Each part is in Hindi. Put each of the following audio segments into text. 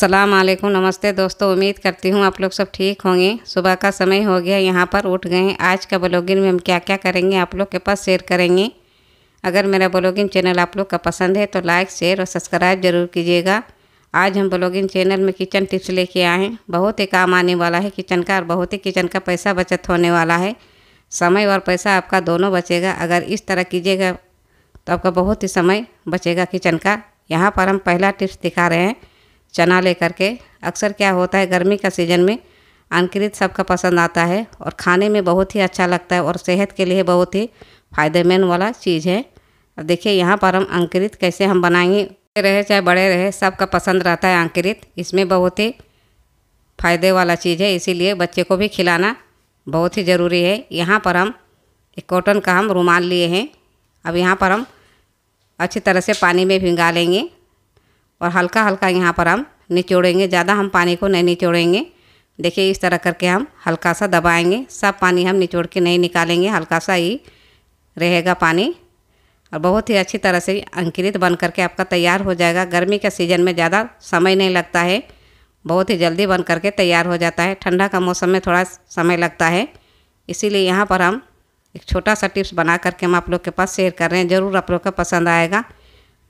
सलाम अलैकुम नमस्ते दोस्तों उम्मीद करती हूँ आप लोग सब ठीक होंगे सुबह का समय हो गया यहाँ पर उठ गए आज का ब्लॉगिंग में हम क्या क्या करेंगे आप लोग के पास शेयर करेंगे अगर मेरा ब्लॉगिंग चैनल आप लोग का पसंद है तो लाइक शेयर और सब्सक्राइब ज़रूर कीजिएगा आज हम ब्लॉगिंग चैनल में किचन टिप्स लेके आए हैं बहुत ही काम आने वाला है किचन का और बहुत ही किचन का पैसा बचत होने वाला है समय और पैसा आपका दोनों बचेगा अगर इस तरह कीजिएगा तो आपका बहुत ही समय बचेगा किचन का यहाँ पर हम पहला टिप्स दिखा रहे हैं चना लेकर के अक्सर क्या होता है गर्मी का सीज़न में अंकृत सबका पसंद आता है और खाने में बहुत ही अच्छा लगता है और सेहत के लिए बहुत ही फ़ायदेमंद वाला चीज़ है अब देखिए यहाँ पर हम अंकृत कैसे हम बनाएंगे रहे चाहे बड़े रहे सबका पसंद रहता है अंकृत इसमें बहुत ही फ़ायदे वाला चीज़ है इसीलिए बच्चे को भी खिलाना बहुत ही ज़रूरी है यहाँ पर हम एक कॉटन का हम रुमाल लिए हैं अब यहाँ पर हम अच्छी तरह से पानी में भिंगा लेंगे और हल्का हल्का यहाँ पर हम निचोड़ेंगे ज़्यादा हम पानी को नहीं निचोड़ेंगे देखिए इस तरह करके हम हल्का सा दबाएंगे सब पानी हम निचोड़ के नहीं निकालेंगे हल्का सा ही रहेगा पानी और बहुत ही अच्छी तरह से अंकुरित बन करके आपका तैयार हो जाएगा गर्मी के सीज़न में ज़्यादा समय नहीं लगता है बहुत ही जल्दी बन करके तैयार हो जाता है ठंडा का मौसम में थोड़ा समय लगता है इसीलिए यहाँ पर हम एक छोटा सा टिप्स बना करके हम आप लोग के पास शेयर कर रहे हैं ज़रूर आप लोग का पसंद आएगा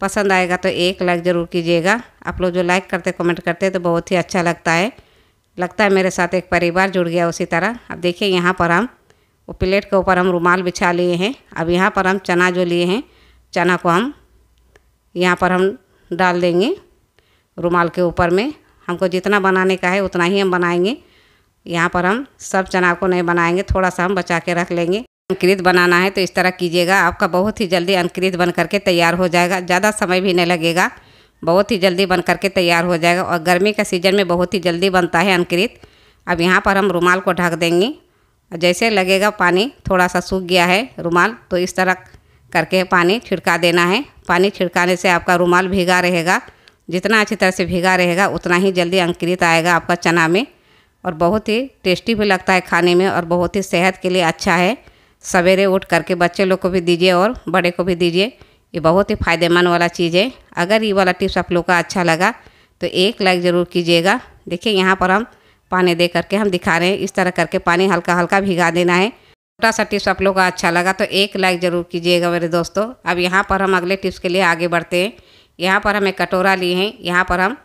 पसंद आएगा तो एक लाइक ज़रूर कीजिएगा आप लोग जो लाइक करते कमेंट करते तो बहुत ही अच्छा लगता है लगता है मेरे साथ एक परिवार जुड़ गया उसी तरह अब देखिए यहाँ पर हम वो प्लेट के ऊपर हम रुमाल बिछा लिए हैं अब यहाँ पर हम चना जो लिए हैं चना को हम यहाँ पर हम डाल देंगे रुमाल के ऊपर में हमको जितना बनाने का है उतना ही हम बनाएंगे यहाँ पर हम सब चना को नहीं बनाएंगे थोड़ा सा हम बचा के रख लेंगे अंकृत बनाना है तो इस तरह कीजिएगा आपका बहुत ही जल्दी अंकृत बन करके तैयार हो जाएगा ज़्यादा समय भी नहीं लगेगा बहुत ही जल्दी बन करके तैयार हो जाएगा और गर्मी का सीज़न में बहुत ही जल्दी बनता है अंकृत अब यहाँ पर हम रुमाल को ढक देंगे जैसे लगेगा पानी थोड़ा सा सूख गया है रुमाल तो इस तरह करके पानी छिड़का देना है पानी छिड़काने से आपका रुमाल भीगा रहेगा जितना अच्छी तरह से भीगा रहेगा उतना ही जल्दी अंकृत आएगा आपका चना में और बहुत ही टेस्टी भी लगता है खाने में और बहुत ही सेहत के लिए अच्छा है सवेरे उठ करके बच्चे लोग को भी दीजिए और बड़े को भी दीजिए ये बहुत ही फ़ायदेमंद वाला चीज़ है अगर ये वाला टिप्स आप लोग का अच्छा लगा तो एक लाइक ज़रूर कीजिएगा देखिए यहाँ पर हम पानी दे करके हम दिखा रहे हैं इस तरह करके पानी हल्का हल्का भिगा देना है छोटा सा टिप्स आप लोग का अच्छा लगा तो एक लाइक ज़रूर कीजिएगा मेरे दोस्तों अब यहाँ पर हम अगले टिप्स के लिए आगे बढ़ते हैं यहाँ पर हम एक कटोरा लिए हैं यहाँ पर हम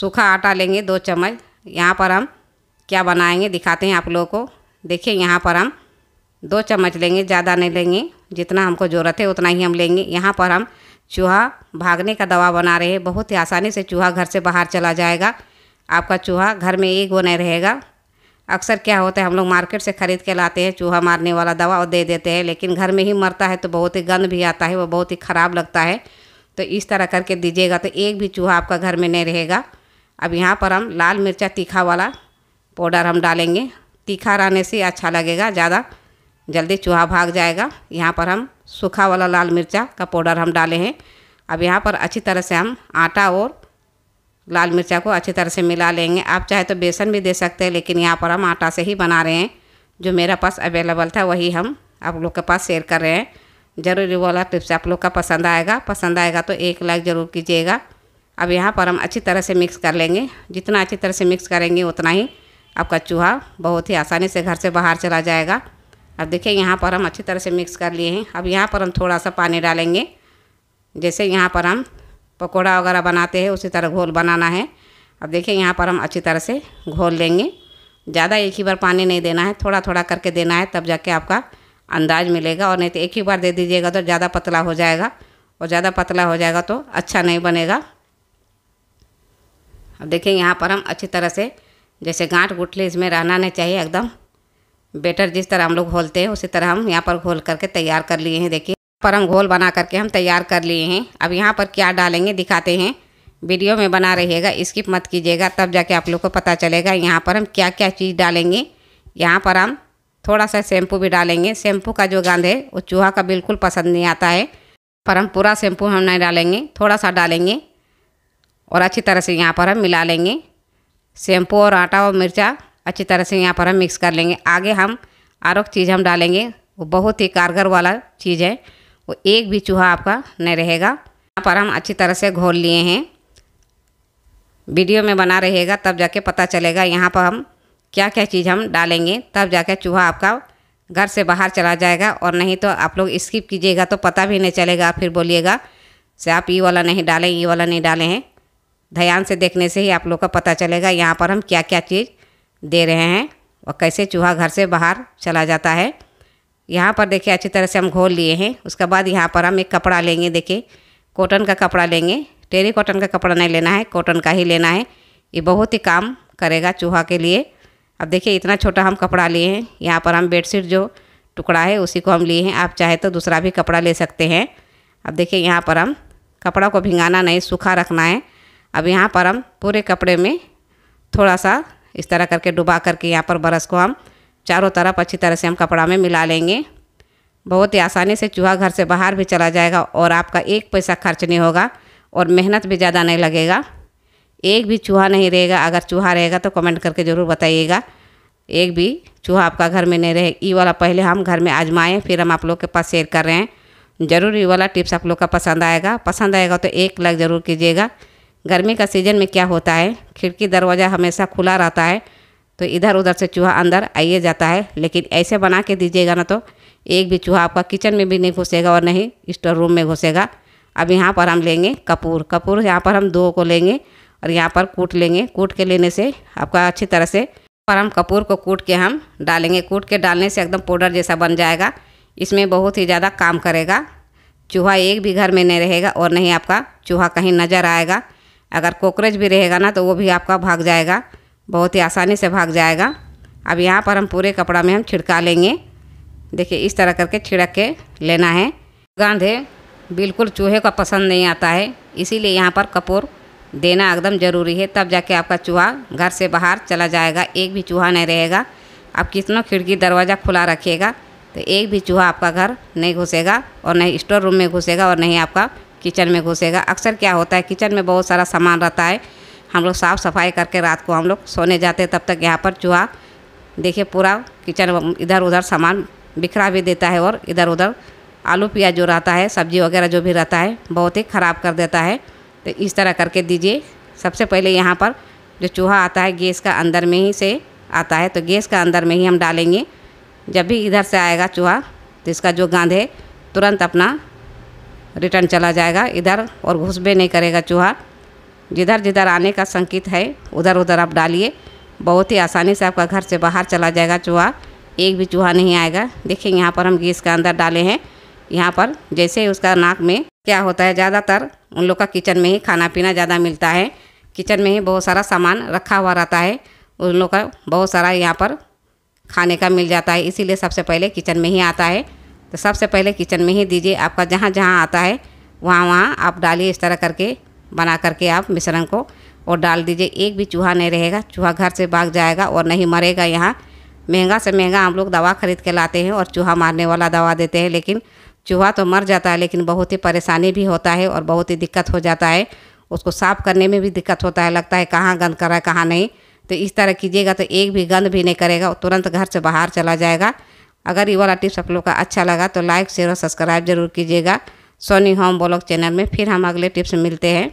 सूखा आटा लेंगे दो चम्मच यहाँ पर हम क्या बनाएंगे दिखाते हैं आप लोगों को देखिए यहाँ पर हम दो चम्मच लेंगे ज़्यादा नहीं लेंगे जितना हमको ज़रूरत है उतना ही हम लेंगे यहाँ पर हम चूहा भागने का दवा बना रहे हैं बहुत ही आसानी से चूहा घर से बाहर चला जाएगा आपका चूहा घर में एक वो नहीं रहेगा अक्सर क्या होता है हम लोग मार्केट से ख़रीद के लाते हैं चूहा मारने वाला दवा और दे देते हैं लेकिन घर में ही मरता है तो बहुत ही गंद भी आता है वो बहुत ही ख़राब लगता है तो इस तरह करके दीजिएगा तो एक भी चूहा आपका घर में नहीं रहेगा अब यहाँ पर हम लाल मिर्चा तीखा वाला पाउडर हम डालेंगे तीखा रहने से अच्छा लगेगा ज़्यादा जल्दी चूहा भाग जाएगा यहाँ पर हम सूखा वाला लाल मिर्चा का पाउडर हम डाले हैं अब यहाँ पर अच्छी तरह से हम आटा और लाल मिर्चा को अच्छी तरह से मिला लेंगे आप चाहे तो बेसन भी दे सकते हैं लेकिन यहाँ पर हम आटा से ही बना रहे हैं जो मेरा पास अवेलेबल था वही हम आप लोग के पास शेयर कर रहे हैं ज़रूरी वाला टिप्स आप लोग का पसंद आएगा पसंद आएगा तो एक लाइक ज़रूर कीजिएगा अब यहाँ पर हम अच्छी तरह से मिक्स कर लेंगे जितना अच्छी तरह से मिक्स करेंगे उतना ही आपका चूहा बहुत ही आसानी से घर से बाहर चला जाएगा अब देखिए यहाँ पर हम अच्छी तरह से मिक्स कर लिए हैं अब यहाँ पर हम थोड़ा सा पानी डालेंगे जैसे यहाँ पर हम पकोड़ा वगैरह बनाते हैं उसी तरह घोल बनाना है अब देखिए यहाँ पर हम अच्छी तरह से घोल लेंगे ज़्यादा एक ही बार पानी नहीं देना है थोड़ा थोड़ा करके देना है तब जाके आपका अंदाज मिलेगा और नहीं तो एक ही बार दे दीजिएगा तो ज़्यादा पतला हो जाएगा और ज़्यादा पतला हो जाएगा तो अच्छा नहीं बनेगा अब देखिए यहाँ पर हम अच्छी तरह से जैसे गांठ गुठली इसमें रहना नहीं चाहिए एकदम बेटर जिस तरह हम लोग घोलते हैं उसी तरह हम यहाँ पर घोल करके तैयार कर लिए हैं देखिए पर हम घोल बना करके हम तैयार कर लिए हैं अब यहाँ पर क्या डालेंगे दिखाते हैं वीडियो में बना रहिएगा स्किप मत कीजिएगा तब जाके आप लोग को पता चलेगा यहाँ पर हम क्या क्या चीज़ डालेंगे यहाँ पर हम थोड़ा सा शैम्पू भी डालेंगे शैम्पू का जो गंध है वो चूहा का बिल्कुल पसंद नहीं आता है पर हम पूरा शैम्पू हम नहीं डालेंगे थोड़ा सा डालेंगे और अच्छी तरह से यहाँ पर हम मिला लेंगे शैम्पू और आटा और मिर्चा अच्छी तरह से यहाँ पर हम मिक्स कर लेंगे आगे हम आरोग चीज़ हम डालेंगे वो बहुत ही कारगर वाला चीज़ है वो एक भी चूहा आपका नहीं रहेगा यहाँ पर हम अच्छी तरह से घोल लिए हैं वीडियो में बना रहेगा तब जाके पता चलेगा यहाँ पर हम क्या क्या चीज़ हम डालेंगे तब जाके चूहा आपका घर से बाहर चला जाएगा और नहीं तो आप लोग स्किप कीजिएगा तो पता भी नहीं चलेगा फिर बोलिएगा से आप ये वाला नहीं डालें ये वाला नहीं डालें हैं ध्यान से देखने से ही आप लोग का पता चलेगा यहाँ पर हम क्या क्या चीज़ दे रहे हैं और कैसे चूहा घर से बाहर चला जाता है यहाँ पर देखिए अच्छी तरह से हम घोल लिए हैं उसके बाद यहाँ पर हम एक कपड़ा लेंगे देखिए कॉटन का कपड़ा लेंगे टेरी कॉटन का कपड़ा नहीं लेना है कॉटन का ही लेना है ये बहुत ही काम करेगा चूहा के लिए अब देखिए इतना छोटा हम कपड़ा लिए हैं यहाँ पर हम बेडशीट जो टुकड़ा है उसी को हम लिए हैं आप चाहे तो दूसरा भी कपड़ा ले सकते हैं अब देखिए यहाँ पर हम कपड़ा को भिंगाना नहीं सूखा रखना है अब यहाँ पर हम पूरे कपड़े में थोड़ा सा इस तरह करके डुबा करके यहाँ पर बरस को हम चारों तरफ अच्छी तरह से हम कपड़ा में मिला लेंगे बहुत ही आसानी से चूहा घर से बाहर भी चला जाएगा और आपका एक पैसा खर्च नहीं होगा और मेहनत भी ज़्यादा नहीं लगेगा एक भी चूहा नहीं रहेगा अगर चूहा रहेगा तो कमेंट करके ज़रूर बताइएगा एक भी चूहा आपका घर में नहीं रहे ये वाला पहले हम घर में आजमाएँ फिर हम आप लोग के पास शेयर कर रहे हैं ज़रूर ये वाला टिप्स आप लोग का पसंद आएगा पसंद आएगा तो एक लाइक ज़रूर कीजिएगा गर्मी का सीज़न में क्या होता है खिड़की दरवाज़ा हमेशा खुला रहता है तो इधर उधर से चूहा अंदर आइए जाता है लेकिन ऐसे बना के दीजिएगा ना तो एक भी चूहा आपका किचन में भी नहीं घुसेगा और नहीं स्टोर रूम में घुसेगा अब यहाँ पर हम लेंगे कपूर कपूर यहाँ पर हम दो को लेंगे और यहाँ पर कूट लेंगे कूट के लेने से आपका अच्छी तरह से पर हम कपूर को कूट के हम डालेंगे कूट के डालने से एकदम पाउडर जैसा बन जाएगा इसमें बहुत ही ज़्यादा काम करेगा चूहा एक भी घर में नहीं रहेगा और नहीं आपका चूहा कहीं नज़र आएगा अगर कॉकरोच भी रहेगा ना तो वो भी आपका भाग जाएगा बहुत ही आसानी से भाग जाएगा अब यहाँ पर हम पूरे कपड़ा में हम छिड़का लेंगे देखिए इस तरह करके छिड़क के लेना है गांधे बिल्कुल चूहे का पसंद नहीं आता है इसीलिए यहाँ पर कपूर देना एकदम ज़रूरी है तब जाके आपका चूहा घर से बाहर चला जाएगा एक भी चूहा नहीं रहेगा आप कितनों खिड़की दरवाज़ा खुला रखिएगा तो एक भी चूहा आपका घर नहीं घुसेगा और नहीं स्टोर रूम में घुसेगा और नहीं आपका किचन में घुसेगा अक्सर क्या होता है किचन में बहुत सारा सामान रहता है हम लोग साफ़ सफाई करके रात को हम लोग सोने जाते तब तक यहाँ पर चूहा देखिए पूरा किचन इधर उधर सामान बिखरा भी देता है और इधर उधर आलू प्याज जो रहता है सब्जी वगैरह जो भी रहता है बहुत ही ख़राब कर देता है तो इस तरह करके दीजिए सबसे पहले यहाँ पर जो चूहा आता है गैस का अंदर में ही से आता है तो गैस का अंदर में ही हम डालेंगे जब भी इधर से आएगा चूहा तो इसका जो गांध है तुरंत अपना रिटर्न चला जाएगा इधर और घुस भी नहीं करेगा चूहा जिधर जिधर आने का संकेत है उधर उधर आप डालिए बहुत ही आसानी से आपका घर से बाहर चला जाएगा चूहा एक भी चूहा नहीं आएगा देखिए यहाँ पर हम गैस का अंदर डाले हैं यहाँ पर जैसे ही उसका नाक में क्या होता है ज़्यादातर उन लोग का किचन में ही खाना पीना ज़्यादा मिलता है किचन में ही बहुत सारा सामान रखा हुआ रहता है उन लोग का बहुत सारा यहाँ पर खाने का मिल जाता है इसीलिए सबसे पहले किचन में ही आता है तो सबसे पहले किचन में ही दीजिए आपका जहाँ जहाँ आता है वहाँ वहाँ आप डालिए इस तरह करके बना करके आप मिश्रण को और डाल दीजिए एक भी चूहा नहीं रहेगा चूहा घर से भाग जाएगा और नहीं मरेगा यहाँ महंगा से महंगा हम लोग दवा खरीद के लाते हैं और चूहा मारने वाला दवा देते हैं लेकिन चूहा तो मर जाता है लेकिन बहुत ही परेशानी भी होता है और बहुत ही दिक्कत हो जाता है उसको साफ़ करने में भी दिक्कत होता है लगता है कहाँ गंद कर रहा है कहाँ नहीं तो इस तरह कीजिएगा तो एक भी गंद भी नहीं करेगा तुरंत घर से बाहर चला जाएगा अगर ये वाला टिप्स आप लोग का अच्छा लगा तो लाइक शेयर और सब्सक्राइब जरूर कीजिएगा सोनी होम ब्लॉग चैनल में फिर हम अगले टिप्स मिलते हैं